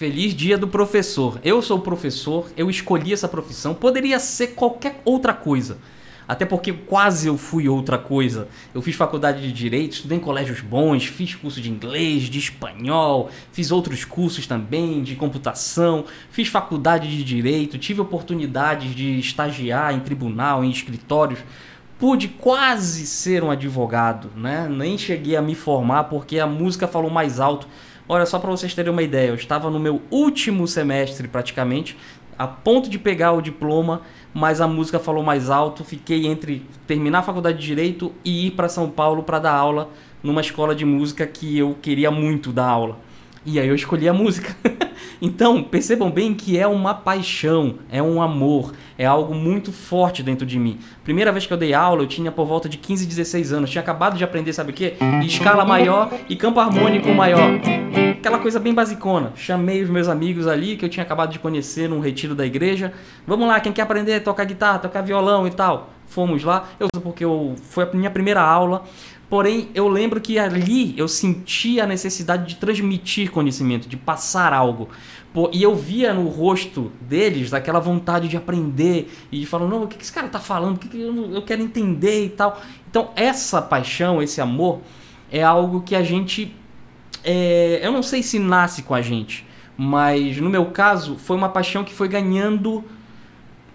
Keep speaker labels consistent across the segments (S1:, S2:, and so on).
S1: Feliz dia do professor. Eu sou professor, eu escolhi essa profissão. Poderia ser qualquer outra coisa. Até porque quase eu fui outra coisa. Eu fiz faculdade de direito, estudei em colégios bons, fiz curso de inglês, de espanhol, fiz outros cursos também de computação, fiz faculdade de direito, tive oportunidades de estagiar em tribunal, em escritórios, pude quase ser um advogado, né? Nem cheguei a me formar porque a música falou mais alto. Olha, só para vocês terem uma ideia, eu estava no meu último semestre praticamente, a ponto de pegar o diploma, mas a música falou mais alto. Fiquei entre terminar a faculdade de direito e ir para São Paulo para dar aula numa escola de música que eu queria muito dar aula. E aí eu escolhi a música. Então, percebam bem que é uma paixão, é um amor, é algo muito forte dentro de mim. Primeira vez que eu dei aula, eu tinha por volta de 15, 16 anos. Tinha acabado de aprender, sabe o quê? Escala maior e campo harmônico maior. Aquela coisa bem basicona. Chamei os meus amigos ali que eu tinha acabado de conhecer num retiro da igreja. Vamos lá, quem quer aprender a tocar guitarra, tocar violão e tal fomos lá, eu porque eu, foi a minha primeira aula, porém eu lembro que ali eu senti a necessidade de transmitir conhecimento, de passar algo. Pô, e eu via no rosto deles aquela vontade de aprender e de falando, não, o que, esse cara tá falando? O que, eu, eu quero entender e tal. Então essa paixão, esse amor, é algo que a gente. É, eu não sei se nasce com a gente, mas no meu caso foi uma paixão que foi ganhando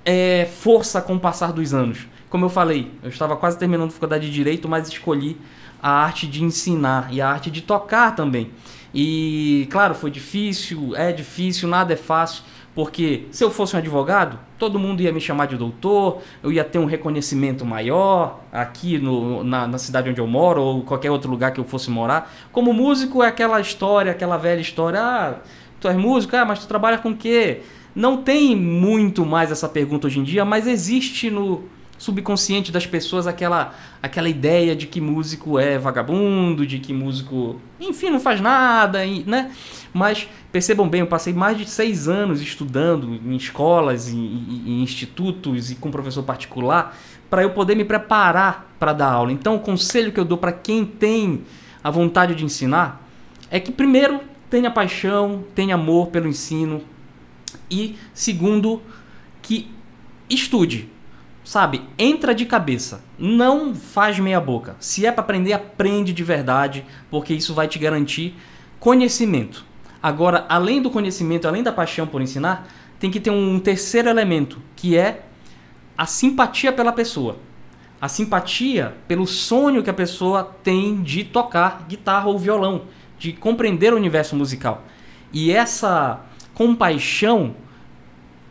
S1: é, força com o passar dos anos como eu falei, eu estava quase terminando a faculdade de direito, mas escolhi a arte de ensinar e a arte de tocar também. E claro, foi difícil, é difícil, nada é fácil, porque se eu fosse um advogado, todo mundo ia me chamar de doutor, eu ia ter um reconhecimento maior aqui no, na, na, cidade onde eu moro ou qualquer outro lugar que eu fosse morar. Como músico é aquela história, aquela velha história, ah, tu és músico, ah, mas tu trabalha com o quê? Não tem muito mais essa pergunta hoje em dia, mas existe no subconsciente das pessoas aquela aquela ideia de que músico é vagabundo, de que músico, enfim, não faz nada, né? Mas percebam bem, eu passei mais de seis anos estudando em escolas, em, em, em institutos e com professor particular para eu poder me preparar para dar aula. Então, o conselho que eu dou para quem tem a vontade de ensinar é que primeiro tenha paixão, tenha amor pelo ensino e segundo que estude, sabe, entra de cabeça. Não faz meia boca. Se é para aprender, aprende de verdade, porque isso vai te garantir conhecimento. Agora, além do conhecimento, além da paixão por ensinar, tem que ter um terceiro elemento, que é a simpatia pela pessoa. A simpatia pelo sonho que a pessoa tem de tocar guitarra ou violão, de compreender o universo musical. E essa compaixão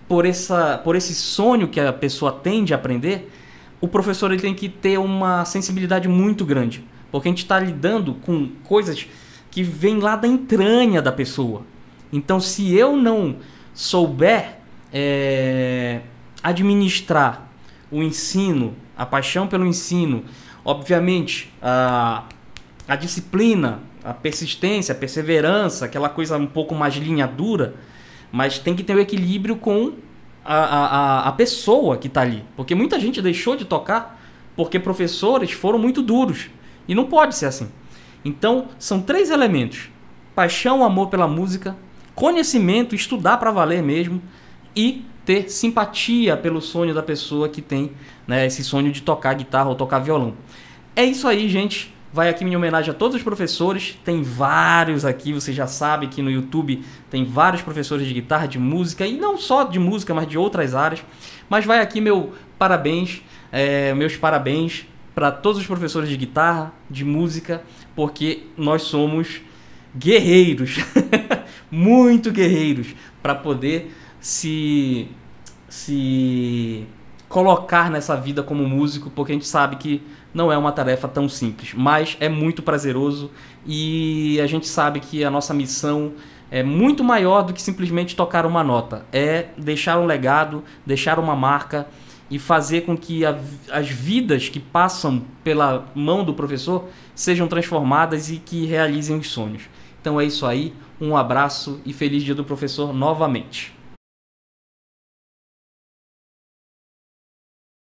S1: por, essa, por esse sonho que a pessoa tem de aprender, o professor ele tem que ter uma sensibilidade muito grande. Porque a gente está lidando com coisas que vêm lá da entranha da pessoa. Então, se eu não souber é, administrar o ensino, a paixão pelo ensino, obviamente a, a disciplina, a persistência, a perseverança, aquela coisa um pouco mais linha dura, mas tem que ter o um equilíbrio com a, a, a pessoa que está ali. Porque muita gente deixou de tocar porque professores foram muito duros. E não pode ser assim. Então, são três elementos: paixão, amor pela música, conhecimento, estudar para valer mesmo e ter simpatia pelo sonho da pessoa que tem né, esse sonho de tocar guitarra ou tocar violão. É isso aí, gente. Vai aqui minha homenagem a todos os professores. Tem vários aqui, você já sabe que no YouTube tem vários professores de guitarra, de música, e não só de música, mas de outras áreas. Mas vai aqui meu parabéns, é, meus parabéns para todos os professores de guitarra, de música, porque nós somos guerreiros, muito guerreiros, para poder se, se colocar nessa vida como músico, porque a gente sabe que não é uma tarefa tão simples, mas é muito prazeroso e a gente sabe que a nossa missão é muito maior do que simplesmente tocar uma nota, é deixar um legado, deixar uma marca e fazer com que a, as vidas que passam pela mão do professor sejam transformadas e que realizem os sonhos. Então é isso aí, um abraço e feliz dia do professor novamente.